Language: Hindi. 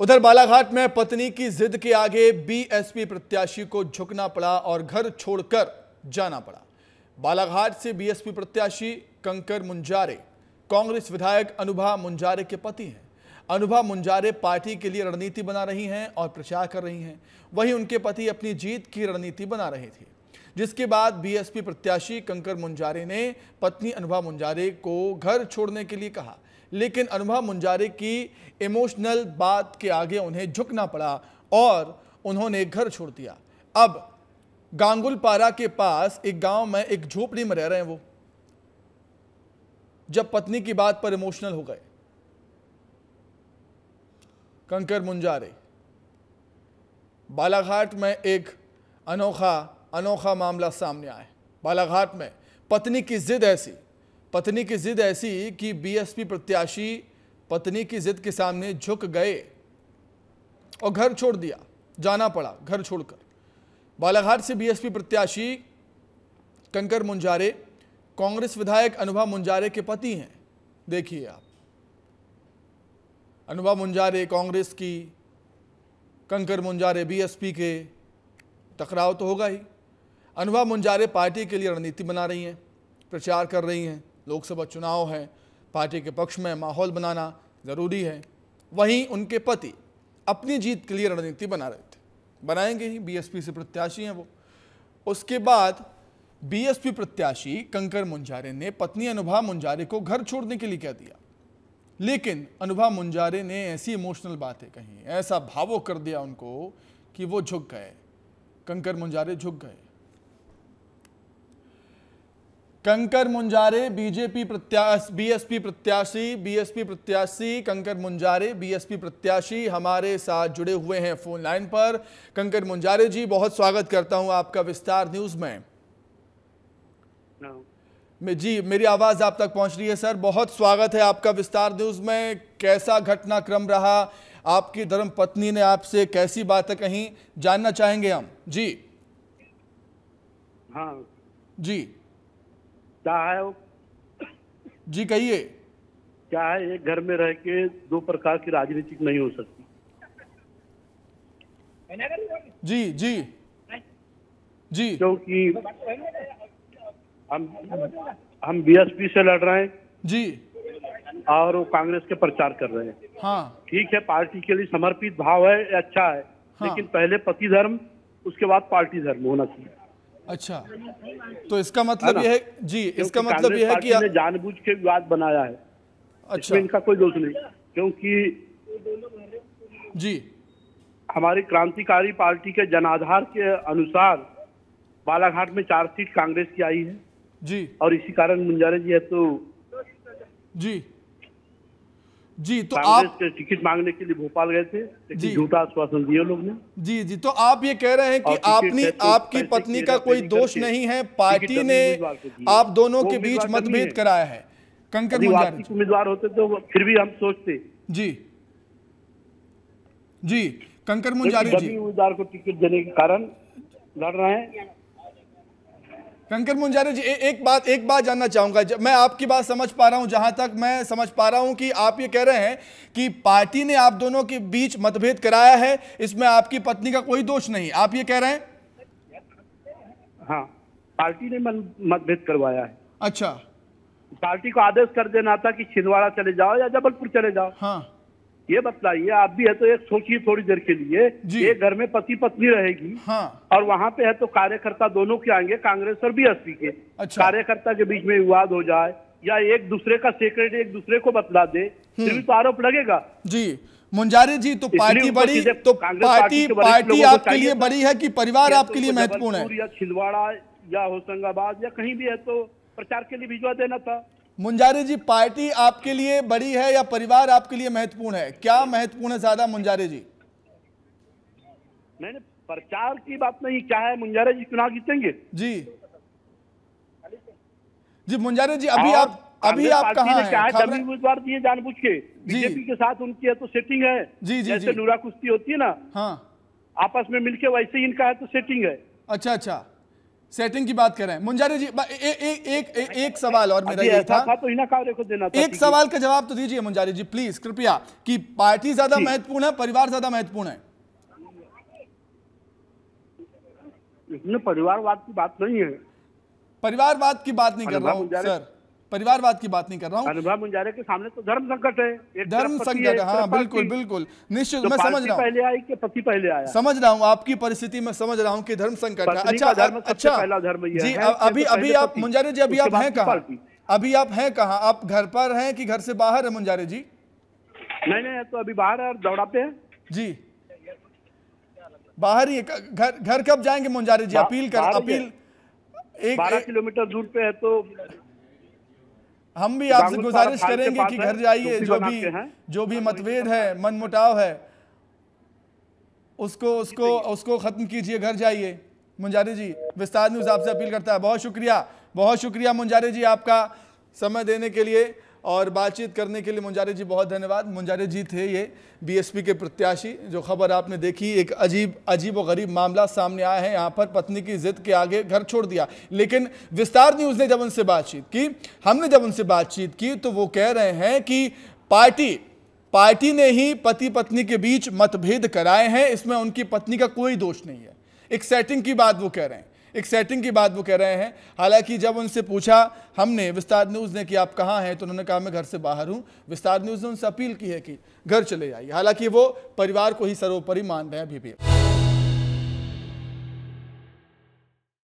उधर बालाघाट में पत्नी की जिद के आगे बीएसपी प्रत्याशी को झुकना पड़ा और घर छोड़कर जाना पड़ा बालाघाट से बीएसपी प्रत्याशी कंकर मुंजारे कांग्रेस विधायक अनुभा मुंजारे के पति हैं अनुभा मुंजारे पार्टी के लिए रणनीति बना रही हैं और प्रचार कर रही हैं वहीं उनके पति अपनी जीत की रणनीति बना रहे थे जिसके बाद बीएसपी प्रत्याशी कंकर मुंजारे ने पत्नी अनुभा मुंजारे को घर छोड़ने के लिए कहा लेकिन अनुभव मुंजारे की इमोशनल बात के आगे उन्हें झुकना पड़ा और उन्होंने घर छोड़ दिया अब गांगुलपारा के पास एक गांव में एक झोपड़ी में रह रहे हैं वो जब पत्नी की बात पर इमोशनल हो गए कंकर मुंजारे बालाघाट में एक अनोखा अनोखा मामला सामने आया बालाघाट में पत्नी की जिद ऐसी पत्नी की जिद ऐसी कि बीएसपी प्रत्याशी पत्नी की जिद के सामने झुक गए और घर छोड़ दिया जाना पड़ा घर छोड़कर बालाघाट से बीएसपी प्रत्याशी कंकर मुंजारे कांग्रेस विधायक अनुभा मुंजारे के पति हैं देखिए आप अनुभा मुंजारे कांग्रेस की कंकर मुंजारे बीएसपी के टकराव तो होगा ही अनुभा मुंजारे पार्टी के लिए रणनीति बना रही हैं प्रचार कर रही हैं लोकसभा चुनाव हैं पार्टी के पक्ष में माहौल बनाना ज़रूरी है वहीं उनके पति अपनी जीत के लिए रणनीति बना रहे थे बनाएंगे ही बीएसपी से प्रत्याशी हैं वो उसके बाद बीएसपी प्रत्याशी कंकर मुंजारे ने पत्नी अनुभा मुंजारे को घर छोड़ने के लिए कह दिया लेकिन अनुभा मुंजारे ने ऐसी इमोशनल बातें कही ऐसा भावुक कर दिया उनको कि वो झुक गए कंकर मुंजारे झुक गए कंकर मुंजारे बीजेपी प्रत्याशी बीएसपी प्रत्याशी बीएसपी प्रत्याशी कंकर मुंजारे बीएसपी प्रत्याशी हमारे साथ जुड़े हुए हैं फोन लाइन पर कंकर मुंजारे जी बहुत स्वागत करता हूं आपका विस्तार न्यूज में जी मेरी आवाज आप तक पहुंच रही है सर बहुत स्वागत है आपका विस्तार न्यूज में कैसा घटनाक्रम रहा आपकी धर्म पत्नी ने आपसे कैसी बातें कही जानना चाहेंगे हम जी हाँ जी क्या है जी कहिए क्या है एक घर में रह के दो प्रकार की राजनीतिक नहीं हो सकती जी जी जी क्योंकि हम हम बीएसपी से लड़ रहे हैं जी और वो कांग्रेस के प्रचार कर रहे हैं हाँ ठीक है पार्टी के लिए समर्पित भाव है अच्छा है हाँ। लेकिन पहले पति धर्म उसके बाद पार्टी धर्म होना चाहिए अच्छा तो इसका मतलब यह है जी इसका मतलब यह है कि आ... जानबूझ के विवाद बनाया है अच्छा इनका कोई दोष नहीं क्योंकि जी हमारी क्रांतिकारी पार्टी के जनाधार के अनुसार बालाघाट में चार सीट कांग्रेस की आई है जी और इसी कारण मुंजारे जी है तो जी जी तो आप टिकट मांगने के लिए भोपाल गए थे जी झूठा आश्वासन दिया लोग ने जी जी तो आप ये कह रहे हैं कि आपने तो आपकी पत्नी का कोई दोष नहीं है पार्टी ने आप दोनों के बीच मतभेद कराया है कंकर उम्मीदवार होते तो फिर भी हम सोचते जी जी कंकर मुंजारी जी उम्मीदवार को टिकट देने के कारण लड़ रहे हैं कंकर मुंजारे जी ए, एक बात एक बात जानना चाहूंगा जब मैं आपकी बात समझ पा रहा हूँ जहां तक मैं समझ पा रहा हूँ कि आप ये कह रहे हैं कि पार्टी ने आप दोनों के बीच मतभेद कराया है इसमें आपकी पत्नी का कोई दोष नहीं आप ये कह रहे हैं हाँ पार्टी ने मतभेद करवाया है अच्छा पार्टी को आदेश कर देना था कि छिंदवाड़ा चले जाओ या जबलपुर चले जाओ हाँ ये बतलाइए आप भी है तो एक सोचिए थोड़ी देर के लिए एक घर में पति पत्नी रहेगी हाँ। और वहाँ पे है तो कार्यकर्ता दोनों के आएंगे कांग्रेस और बीएसपी के अच्छा। कार्यकर्ता के बीच में विवाद हो जाए या एक दूसरे का सेक्रेटरी एक दूसरे को बतला दे हम्म। फिर भी तो आरोप लगेगा जी मुंजारी जी तो पार्टी बड़ी तो पार्टी पार्टी आपके लिए बड़ी है कि परिवार तो आपके लिए महत्वपूर्ण है या छिंदवाड़ा या होशंगाबाद या कहीं भी है तो प्रचार के लिए भिजवा देना था मुंजारी जी पार्टी आपके लिए बड़ी है या परिवार आपके लिए महत्वपूर्ण है क्या महत्वपूर्ण है ज्यादा मुंजारी जी मैंने प्रचार की बात नहीं क्या है मुंजारे जी चुनाव जीतेंगे जी जी मुंजारे जी अभी आप अभी आप कहा है उम्मीदवार दिए जानबूझ के बीजेपी के साथ उनकी है तो सेटिंग है जी जी जैसे नूरा कुश्ती होती है ना हाँ आपस में मिलके वैसे ही इनका है तो सेटिंग है अच्छा अच्छा सेटिंग की बात करें मुंजारी जी ए, ए, ए, एक ए, एक सवाल और मेरा ये था, तो देखो देना था एक सवाल का जवाब तो दीजिए मुंजारी जी प्लीज कृपया कि पार्टी ज्यादा महत्वपूर्ण है परिवार ज्यादा महत्वपूर्ण है इसमें परिवारवाद की बात नहीं है परिवारवाद की बात नहीं कर रहा हूँ सर परिवारवाद की बात नहीं कर रहा हूँ तो धर्म संकट है धर्म संकट हाँ बिल्कुल बिल्कुल निश्चित मैं समझ रहा हूँ पहले आई कि पति पहले आया समझ रहा हूँ आपकी परिस्थिति में समझ रहा हूँ की धर्म संकट है अच्छा अच्छा जी अभी अभी तो आप मुंजारे जी अभी आप है तो कहाँ अभी आप हैं कहाँ आप घर पर हैं कि घर से बाहर है मुंजारे जी नहीं नहीं तो अभी बाहर है दौड़ाते हैं जी बाहर ही घर घर कब जाएंगे मुंजारे जी अपील कर अपील एक बारह किलोमीटर दूर पे है तो हम भी आपसे गुजारिश करेंगे कि घर जाइए जो भी जो भी हाँ, मतभेद है मनमुटाव है उसको उसको उसको ख़त्म कीजिए घर जाइए मुंजारे जी विस्तार न्यूज़ आपसे अपील करता है बहुत शुक्रिया बहुत शुक्रिया मुंजारे जी आपका समय देने के लिए और बातचीत करने के लिए मुंजारे जी बहुत धन्यवाद मुंजारे जी थे ये बीएसपी के प्रत्याशी जो खबर आपने देखी एक अजीब अजीब व गरीब मामला सामने आया है यहाँ पर पत्नी की जिद के आगे घर छोड़ दिया लेकिन विस्तार न्यूज़ ने जब उनसे बातचीत की हमने जब उनसे बातचीत की तो वो कह रहे हैं कि पार्टी पार्टी ने ही पति पत्नी के बीच मतभेद कराए हैं इसमें उनकी पत्नी का कोई दोष नहीं है एक सेटिंग की बात वो कह रहे हैं एक सेटिंग की बात वो कह रहे हैं हालांकि जब उनसे पूछा हमने विस्तार न्यूज़ ने कि आप कहाँ हैं तो उन्होंने कहा मैं घर से बाहर हूँ विस्तार न्यूज़ ने उनसे अपील की है कि घर चले जाइए हालांकि वो परिवार को ही सर्वोपरि मान रहे हैं अभी भी